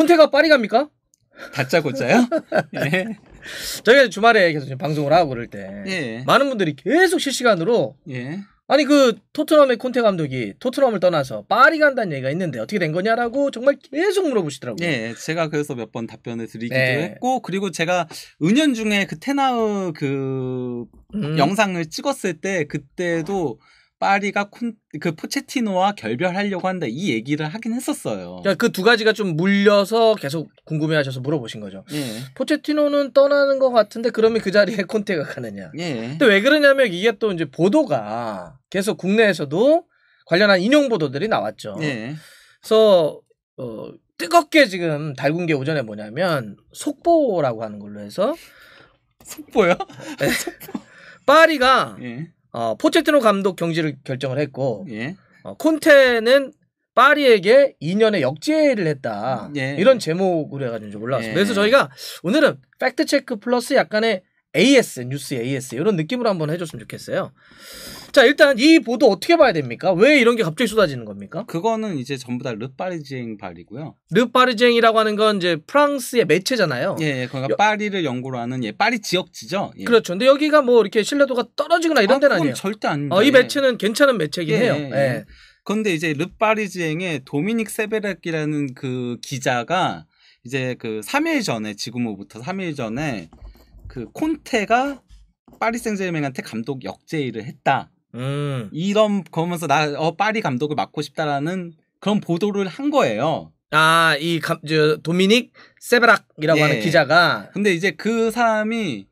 콘테가 파리 갑니까? 다짜고짜요? 예. 저희가 주말에 계속 방송을 하고 그럴 때 예. 많은 분들이 계속 실시간으로 예. 아니 그 토트넘의 콘테 감독이 토트넘을 떠나서 파리 간다는 얘기가 있는데 어떻게 된 거냐라고 정말 계속 물어보시더라고요. 예, 제가 그래서 몇 번 답변을 드리기도 네. 했고 그리고 제가 은연중에 그 테나우 그 음. 영상을 찍었을 때 그때도 아. 파리가 콘, 그 포체티노와 결별하려고 한다 이 얘기를 하긴 했었어요. 그두 그러니까 그 가지가 좀 물려서 계속 궁금해하셔서 물어보신 거죠. 예. 포체티노는 떠나는 것 같은데 그러면 그 자리에 콘테가 가느냐. 예. 근데 왜 그러냐면 이게 또 이제 보도가 계속 국내에서도 관련한 인용 보도들이 나왔죠. 예. 그래서 어, 뜨겁게 지금 달군 게 오전에 뭐냐면 속보라고 하는 걸로 해서 속보요? 네. 파리가 예. 어, 포체티노 감독 경질을 결정을 했고 예. 어, 콘테는 파리에게 2년의 역제를 했다. 예. 이런 제목으로 해가지고 몰랐어습 예. 그래서 저희가 오늘은 팩트체크 플러스 약간의 AS 뉴스 AS 이런 느낌으로 한번 해줬으면 좋겠어요. 자 일단 이 보도 어떻게 봐야 됩니까? 왜 이런 게 갑자기 쏟아지는 겁니까? 그거는 이제 전부 다 르파리쟁 발이고요. 르파리쟁이라고 하는 건 이제 프랑스의 매체잖아요. 예, 예 그러니까 여... 파리를 연고로 하는 예, 파리 지역지죠. 예. 그렇죠. 근데 여기가 뭐 이렇게 신뢰도가 떨어지거나 이런 아, 데는 아니에요. 절대 아닙니다. 어, 이 예. 매체는 괜찮은 매체긴 예, 해요. 예, 예. 그런데 이제 르파리쟁의 도미닉 세베락이라는 그 기자가 이제 그 3일 전에 지금부터 3일 전에 그 콘테가 파리 생제르맹한테 감독 역제의를 했다. 음. 이런 거면서 나 어, 파리 감독을 맡고 싶다라는 그런 보도를 한 거예요. 아, 이 감, 저, 도미닉 세브락이라고 예. 하는 기자가. 근데 이제 그 사람이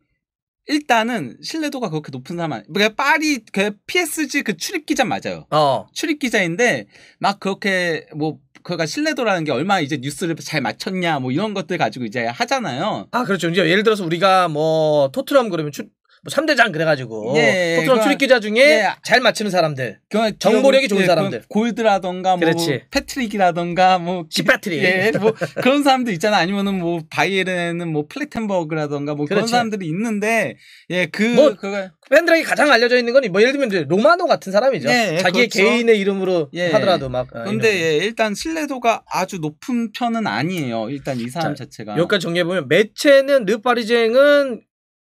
일단은 신뢰도가 그렇게 높은 사람 아니. 그러니까 파리 그 PSG 그 출입 기자 맞아요. 어. 출입 기자인데 막 그렇게 뭐 그가 신뢰도라는 게 얼마 이제 뉴스를 잘 맞췄냐 뭐 이런 것들 가지고 이제 하잖아요. 아 그렇죠. 이제 예를 들어서 우리가 뭐 토트넘 그러면 추, 뭐 3대장 그래가지고 예, 토트넘 예, 출입기자 중에 예. 잘 맞추는 사람들 그, 정보력이 좋은 예, 사람들 골드라던가 뭐 그렇지. 패트릭이라던가 뭐지파트릭 예, 뭐 그런 사람들 있잖아 아니면은 뭐 바이에른에는 뭐 플렉텐버그라던가 뭐 그렇지. 그런 사람들이 있는데 예그뭐 그가 팬들에게 가장 알려져 있는 건 뭐 예를 들면 로마노 같은 사람이죠 네, 예, 자기의 그렇죠. 개인의 이름으로 예, 하더라도 막 근데 아, 일단 신뢰도가 아주 높은 편은 아니에요 일단 이 사람 자, 체가 여기까지 정리해 보면 매체는 르파리쟁은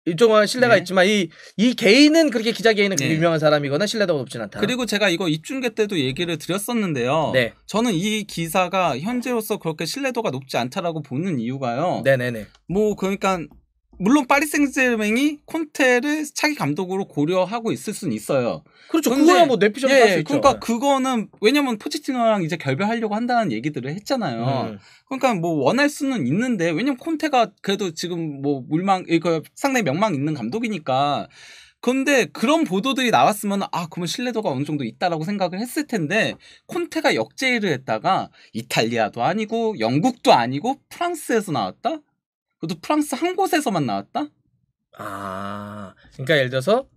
일정한 신뢰가 네. 있지만 이, 이 개인은 그렇게 기자 개인은 네. 유명한 사람이거나 신뢰도가 높진 않다. 그리고 제가 이거 입중계 때도 얘기를 드렸었는데요. 네. 저는 이 기사가 현재로서 그렇게 신뢰도가 높지 않다라고 보는 이유가요. 네네네. 뭐 그러니까 물론 파리 생제르맹이 콘테를 차기 감독으로 고려하고 있을 수는 있어요. 그렇죠. 그거야 뭐 내피셜 예, 할수 예. 그러니까 예. 그거는 왜냐면 포체티노랑 이제 결별하려고 한다는 얘기들을 했잖아요. 음. 그러니까 뭐 원할 수는 있는데 왜냐면 콘테가 그래도 지금 뭐 물망 이거 그 상당히 명망 있는 감독이니까 근데 그런 보도들이 나왔으면 아 그러면 신뢰도가 어느 정도 있다라고 생각을 했을 텐데 콘테가 역제의를 했다가 이탈리아도 아니고 영국도 아니고 프랑스에서 나왔다 그것도 프랑스 한 곳에서만 나왔다? 아, 그러니까 예를 들어서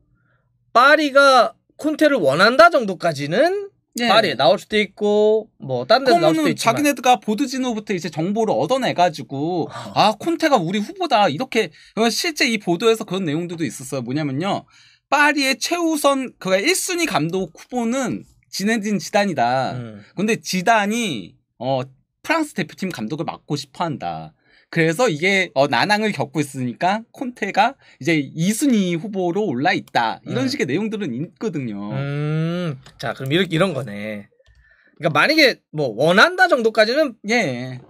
파리가 콘테를 원한다 정도까지는 예. 파리에 나올 수도 있고 뭐 다른 데서 나올 수도 있지만 자기네가 보드진호부터 이제 정보를 얻어내 가지고 아. 아. 콘테가 우리 후보다 이렇게 어, 실제 이 보도에서 그런 내용들도 있었어요 뭐냐면요 파리의 최우선 그가 1순위 감독 후보는 지네딘 지단이다 음. 근데 지단이 어 프랑스 대표팀 감독을 맡고 싶어 한다 그래서 이게 어, 난항을 겪고 있으니까 콘테가 이제 2순위 후보로 올라 있다. 이런 음. 식의 내용들은 있거든요. 음. 자, 그럼 이렇게 이런 거네. 그러니까 만약에 뭐 원한다 정도까지는 예.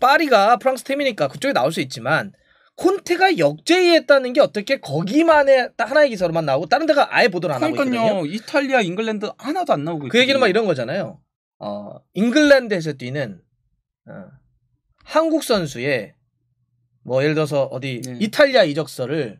파리가 프랑스 팀이니까 그쪽에 나올 수 있지만 콘테가 역제의했다는 게 어떻게 거기만의 하나의 기사로만 나오고 다른 데가 아예 보도를 안 하고 있거든요. 그러니까요. 이탈리아, 잉글랜드 하나도 안 나오고 있거든요. 그 얘기는 막 이런 거잖아요. 어, 잉글랜드에서 뛰는 어, 한국 선수의 뭐 예를 들어서 어디 네. 이탈리아 이적서를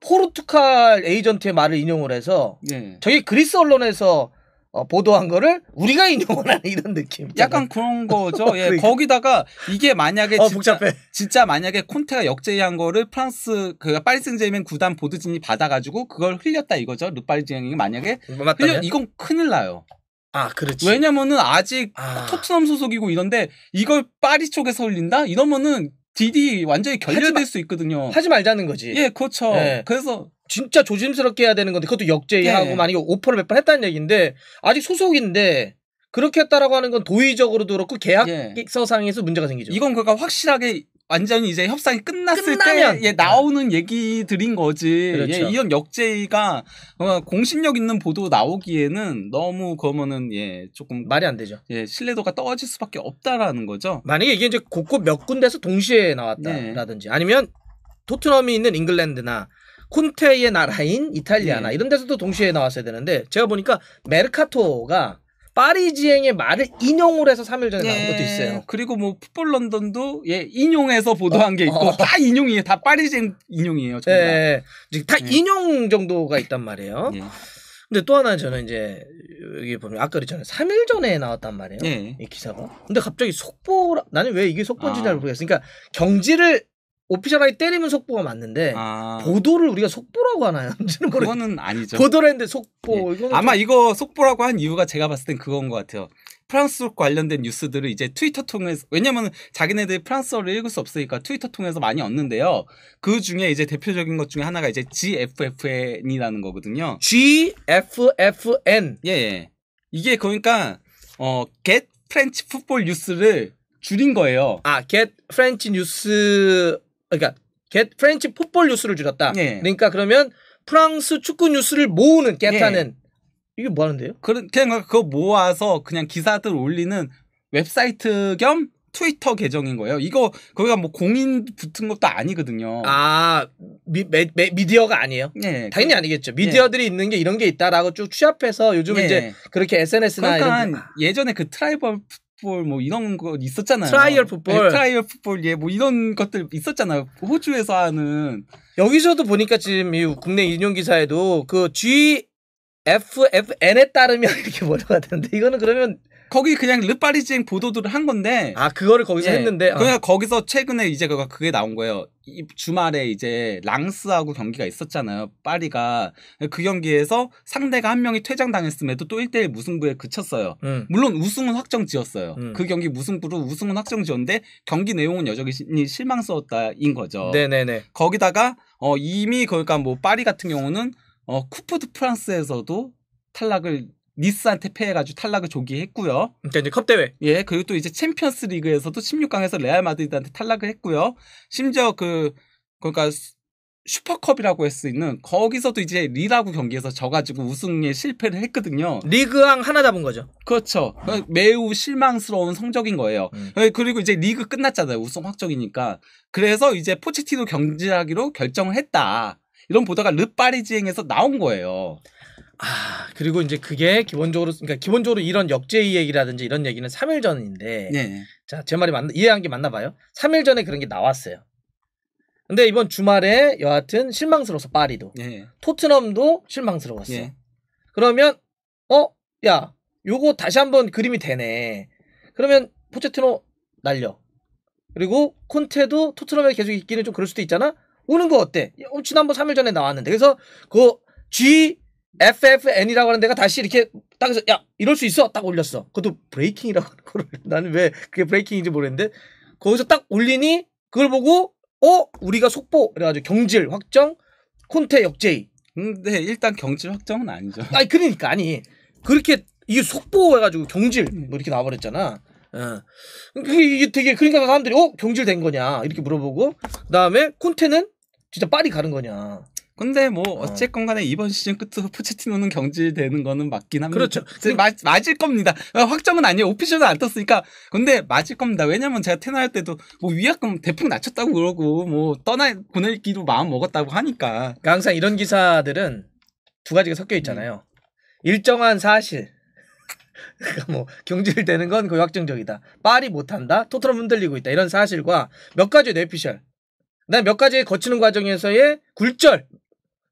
포르투갈 에이전트의 말을 인용을 해서 네. 저희 그리스 언론에서 어, 보도한 거를 우리가 인용을 하는 이런 느낌. 약간 그런 거죠. 예, 거기다가 이게 만약에 어, 진짜, 진짜 만약에 콘테가 역제의한 거를 프랑스 그 파리 생제맹 구단 보드진이 받아가지고 그걸 흘렸다 이거죠. 르파리지앵이 만약에 흘려, 이건 큰일 나요. 아, 그렇지. 왜냐면은 아직 아... 토트넘 소속이고 이런데 이걸 파리 쪽에서 흘린다? 이러면은 디디 완전히 결렬될 수 있거든요. 하지 말자는 거지. 예, 그렇죠. 예. 그래서 진짜 조심스럽게 해야 되는 건데 그것도 역제의하고 예. 만약에 오퍼를 몇 번 했다는 얘기인데 아직 소속인데 그렇게 했다라고 하는 건 도의적으로도 그렇고 예. 계약서상에서 문제가 생기죠. 이건 그러니까 확실하게 완전히 이제 협상이 끝났을 끝나면. 때 예, 나오는 얘기들인 거지. 그렇죠. 예, 이형 역제의가 어, 공신력 있는 보도 나오기에는 너무 그러면은 예 조금 말이 안 되죠. 예 신뢰도가 떨어질 수밖에 없다라는 거죠. 만약에 이게 이제 곳곳 몇 군데서 동시에 나왔다라든지 예. 아니면 토트넘이 있는 잉글랜드나 콘테의 나라인 이탈리아나 예. 이런 데서도 동시에 나왔어야 되는데 제가 보니까 메르카토가 파리지행의 말을 인용을 해서 3일 전에 나온 네. 것도 있어요. 그리고 뭐 풋볼 런던도 예 인용해서 보도한 어, 게 있고 다 인용이에요. 다 파리지행 인용이에요. 정말. 예. 다 예. 인용 정도가 있단 말이에요. 예. 근데 또 하나 저는 이제 여기 보면 아까 전에 3일 전에 나왔단 말이에요. 이 기사가. 근데 갑자기 속보 나는 왜 이게 속보인지 아. 잘 모르겠어. 그러니까 경지를 오피셜하게 때리면 속보가 맞는데 아... 보도를 우리가 속보라고 하나요? 그거는 아니죠. 보도를 했는데 속보. 예. 아마 좀... 이거 속보라고 한 이유가 제가 봤을 땐 그건 것 같아요. 프랑스 관련된 뉴스들을 이제 트위터 통해서 왜냐면 자기네들이 프랑스어를 읽을 수 없으니까 트위터 통해서 많이 얻는데요. 그 중에 이제 대표적인 것 중에 하나가 이제 GFFN이라는 거거든요. GFFN. 예. 예. 이게 그러니까 어 get 프렌치 풋볼 뉴스를 줄인 거예요. 아, get 프렌치 뉴스 그러니까 g 프렌치 r e 뉴스를 줄였다. 예. 그러니까 그러면 프랑스 축구 뉴스를 모으는 g e 하는 예. 이게 뭐 하는데요? 그냥 그거 모아서 그냥 기사들 올리는 웹사이트 겸 트위터 계정인 거예요. 이거 거기가 뭐 공인 붙은 것도 아니거든요. 아 미, 매, 매, 미디어가 아니에요? 네. 당연히 그 아니겠죠. 미디어들이 네. 있는 게 이런 게 있다라고 쭉 취합해서 요즘 네. 이제 그렇게 SNS나 그러니까 이런 데... 그러니까 예전에 그 트라이벌 풋볼 뭐 이런 거 있었잖아요. 트라이얼 풋볼. 네, 트라이얼 풋볼 예뭐 이런 것들 있었잖아요. 호주에서 하는 여기서도 보니까 지금 이 국내 인용 기사에도 그 G F F N에 따르면 이렇게 뭐라고 하던데 이거는 그러면 거기 그냥 르파리지 보도들을 한 건데 아 그거를 거기서 예. 했는데 아. 그냥 거기서 최근에 이제 그거 그게 나온 거예요. 이 주말에 이제 랑스하고 경기가 있었잖아요. 파리가 그 경기에서 상대가 한 명이 퇴장당했음에도 또 1대1 무승부에 그쳤어요. 음. 물론 우승은 확정지었어요. 음. 그 경기 무승부로 우승은 확정지었는데 경기 내용은 여전히 실망스러웠다인 거죠. 네네네. 거기다가 어 이미 그러니까 뭐 파리 같은 경우는 어 쿠프 드 프랑스에서도 탈락을 니스한테 패해가지고 탈락을 조기했고요. 그러니까 이제 컵 대회. 예, 그리고 또 이제 챔피언스 리그에서도 16강에서 레알 마드리드한테 탈락을 했고요. 심지어 그 그러니까 슈퍼컵이라고 할 수 있는 거기서도 이제 리라고 경기에서 져가지고 우승에 실패를 했거든요. 리그왕 하나 잡은 거죠. 그렇죠. 그 매우 실망스러운 성적인 거예요. 음. 그, 그리고 이제 리그 끝났잖아요. 우승 확정이니까. 그래서 이제 포치티도 경질하기로 결정을 했다. 이런 보다가 르파리지행에서 나온 거예요. 아 그리고 이제 그게 기본적으로 그러니까 기본적으로 이런 역제의 얘기라든지 이런 얘기는 3일 전인데 네. 자제 말이 맞 이해한 게 맞나 봐요. 3일 전에 그런 게 나왔어요. 근데 이번 주말에 여하튼 실망스러워서 파리도 네. 토트넘도 실망스러웠어. 네. 그러면 어야 요거 다시 한번 그림이 되네. 그러면 포체티노 날려. 그리고 콘테도 토트넘에 계속 있기는 좀 그럴 수도 있잖아. 오는 거 어때? 지난번 3일 전에 나왔는데 그래서 그 G FFN이라고 하는 데가 다시 이렇게 딱 해서 야 이럴 수 있어 딱 올렸어. 그것도 브레이킹이라고 하는 거를 나는 왜 그게 브레이킹인지 모르겠는데 거기서 딱 올리니 그걸 보고 어 우리가 속보 그래가지고 경질 확정 콘테 역제이. 근데 일단 경질 확정은 아니죠. 아니 그러니까 아니 그렇게 이게 속보 해가지고 경질 음. 뭐 이렇게 나와버렸잖아. 어. 그게 이게 되게 그러니까 사람들이 어 경질된 거냐 이렇게 물어보고 그다음에 콘테는 진짜 빨리 가는 거냐 근데 뭐 어. 어쨌건 간에 이번 시즌 끝으로 포체티노는 경질되는 거는 맞긴 합니다. 그렇죠. 맞, 그 맞을 겁니다. 어, 확정은 아니에요. 오피셜은 안 떴으니까. 근데 맞을 겁니다. 왜냐면 제가 테나할 때도 뭐 위약금 대폭 낮췄다고 그러고 뭐 떠나 보내기도 마음 먹었다고 하니까. 그러니까 항상 이런 기사들은 두 가지가 섞여 있잖아요. 음. 일정한 사실. 그러니까 뭐 경질되는 건 거의 확정적이다. 파리 못한다. 토트넘 흔들리고 있다. 이런 사실과 몇 가지 의 뇌피셜. 난 몇 가지 거치는 과정에서의 굴절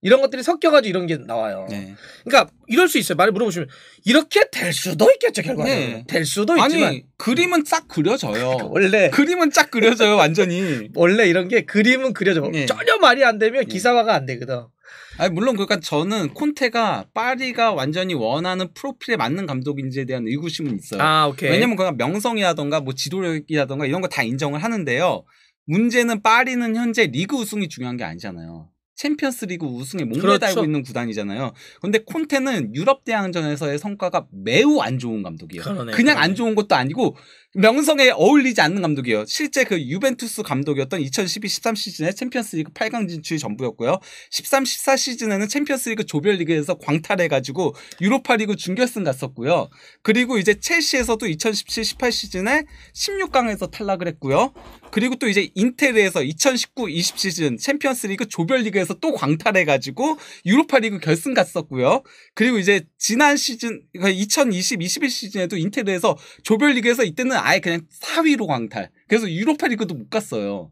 이런 것들이 섞여가지고 이런 게 나와요. 네. 그러니까 이럴 수 있어요. 말을 물어보시면 이렇게 될 수도 있겠죠 결과적으로. 네. 될 수도 아니, 있지만 그림은 싹 그려져요. 원래 그림은 싹 그려져요 완전히. 원래 이런 게 그림은 그려져. 네. 예. 전혀 말이 안 되면 예. 기사화가 안 되거든. 아니 물론 그러니까 저는 콘테가 파리가 완전히 원하는 프로필에 맞는 감독인지에 대한 의구심은 있어요. 아, 오케이. 왜냐면 그냥 명성이라던가 뭐 지도력이라던가 이런 거 다 인정을 하는데요. 문제는 파리는 현재 리그 우승이 중요한 게 아니잖아요. 챔피언스리그 우승에 몸매달고 그렇죠. 있는 구단이잖아요. 근데 콘테는 유럽 대항전에서의 성과가 매우 안 좋은 감독이에요. 그러네, 그냥 그러네. 안 좋은 것도 아니고 명성에 어울리지 않는 감독이에요. 실제 그 유벤투스 감독이었던 2012-13 시즌에 챔피언스리그 8강 진출이 전부였고요. 13-14 시즌에는 챔피언스리그 조별리그에서 광탈해가지고 유로파리그 준결승 갔었고요. 그리고 이제 첼시에서도 2017-18 시즌에 16강에서 탈락을 했고요. 그리고 또 이제 인텔에서2019-20 시즌 챔피언스리그 조별리그에서 우승에서 또 광탈해가지고 유로파리그 결승 갔었고요. 그리고 이제 지난 시즌 2020 그러니까 21 시즌에도 인테르에서 조별리그에서 이때는 아예 그냥 4위로 광탈. 그래서 유로파리그도 못 갔어요.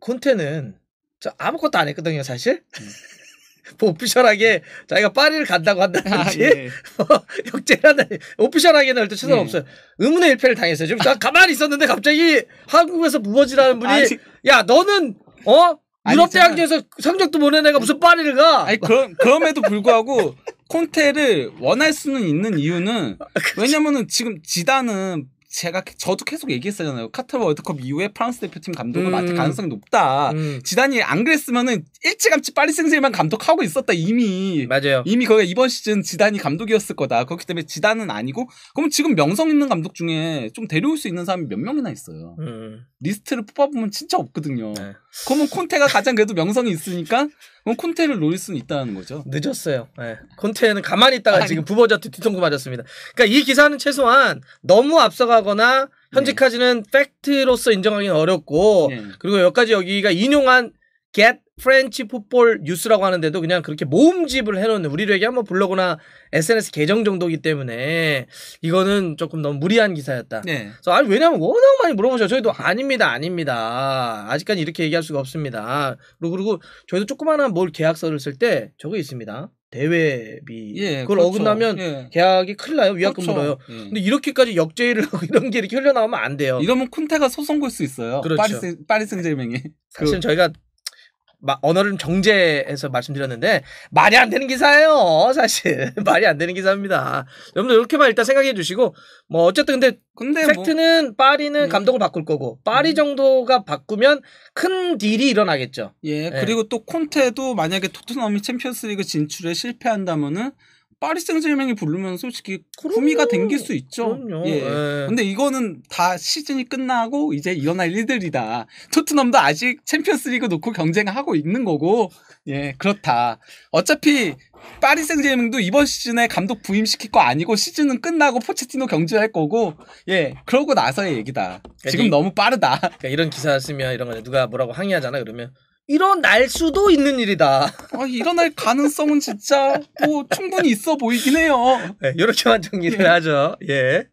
콘테는 저 아무것도 안 했거든요, 사실. 음. 뭐 오피셜하게 자기가 파리를 간다고 한다든지 아, 예. 역제라는 오피셜하게는 일단 최선 예. 없어요. 의문의 일패를 당했어요. 지금 가만히 있었는데 갑자기 한국에서 무버지라는 분이 아직... 야 너는 어 유럽 대학에서 성적도 못낸 애가 무슨 파리를 가? 아니 그럼 그럼에도 불구하고 콘테를 원할 수는 있는 이유는 왜냐면은 지금 지단은 제가 저도 계속 얘기했었잖아요. 카타르 월드컵 이후에 프랑스 대표팀 감독을 음. 맡을 가능성이 높다. 음. 지단이 안 그랬으면은 일찌감치 파리 생제만 감독하고 있었다 이미. 맞아요. 이미 거기 이번 시즌 지단이 감독이었을 거다. 그렇기 때문에 지단은 아니고 그럼 지금 명성 있는 감독 중에 좀 데려올 수 있는 사람이 몇 명이나 있어요. 음. 리스트를 뽑아보면 진짜 없거든요. 네. 그러면 콘테가 가장 그래도 명성이 있으니까 그럼 콘테를 노릴 수는 있다는 거죠. 늦었어요. 네. 콘테는 가만히 있다가 아니. 지금 부버저트뒤통구 맞았습니다. 그러니까 이 기사는 최소한 너무 앞서가거나 현직까지는 네. 팩트로서 인정하기는 어렵고 네. 그리고 여기까지 여기가 인용한 get 프렌치 풋볼 뉴스라고 하는데도 그냥 그렇게 모음집을 해놓는 우리에게 한번 블로그나 SNS 계정 정도기 때문에 이거는 조금 너무 무리한 기사였다. 네. 그래서 아니 왜냐하면 워낙 많이 물어보셔. 저희도 아닙니다, 아닙니다. 아직까지 이렇게 얘기할 수가 없습니다. 그리고, 그리고 저희도 조그마한 뭘 계약서를 쓸 때 저거 있습니다. 대외비 예, 그걸 그렇죠. 어긋나면 예. 계약이 큰일 나요 위약금 그렇죠. 물어요 예. 근데 이렇게까지 역제의를 하고 이런 게 이렇게 흘려나오면 안 돼요 이러면 쿤테가 소송 걸 수 있어요 그렇죠. 파리스 생제르맹이 사실 그... 저희가 언어를 정제해서 말씀드렸는데 말이 안 되는 기사예요. 사실 말이 안 되는 기사입니다. 여러분들 이렇게만 일단 생각해 주시고 뭐 어쨌든 근데, 근데 뭐 팩트는 뭐... 파리는 네. 감독을 바꿀 거고 파리 음. 정도가 바꾸면 큰 딜이 일어나겠죠. 예, 예. 그리고 또 콘테도 만약에 토트넘이 챔피언스리그 진출에 실패한다면은 파리 생제르맹이 부르면 솔직히 그 구미가 댕길 수 있죠. 그럼요. 예. 예. 근데 이거는 다 시즌이 끝나고 이제 일어날 일들이다. 토트넘도 아직 챔피언스리그 놓고 경쟁하고 있는 거고 예 그렇다. 어차피 파리 생제르맹도 이번 시즌에 감독 부임시킬 거 아니고 시즌은 끝나고 포체티노 경질할 거고 예 그러고 나서의 얘기다. 그러니까 지금 이, 너무 빠르다. 그러니까 이런 기사 쓰면 이런 거 누가 뭐라고 항의하잖아 그러면 일어날 수도 있는 일이다. 아, 일어날 가능성은 진짜 뭐 충분히 있어 보이긴 해요. 네, 이렇게만 정리를 예. 하죠. 예.